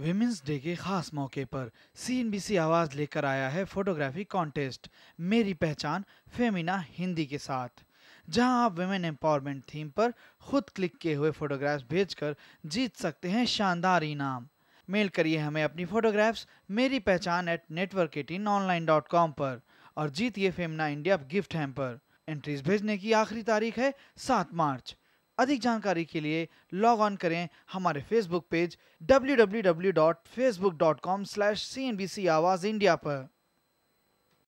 women's day के खास मौके पर सीएनबीसी आवाज लेकर आया है फोटोग्राफी कॉन्टेस्ट मेरी पहचान फेमिना हिंदी के साथ जहां आप वेमेन एम्पावरमेंट थीम पर खुद क्लिक किए हुए फोटोग्राफ्स भेजकर जीत सकते हैं शानदार इनाम मेल करिए हमें अपनी फोटोग्राफ्स मेरी पहचान at network eighteen online dot com पर और जीतिए Femina India gift hamper entries भेजने की आखिरी तारीख है सात मार्च अधिक जानकारी के लिए लॉग ऑन करें हमारे Facebook page W W W dot Facebook dot com slash C N Awaaz India पर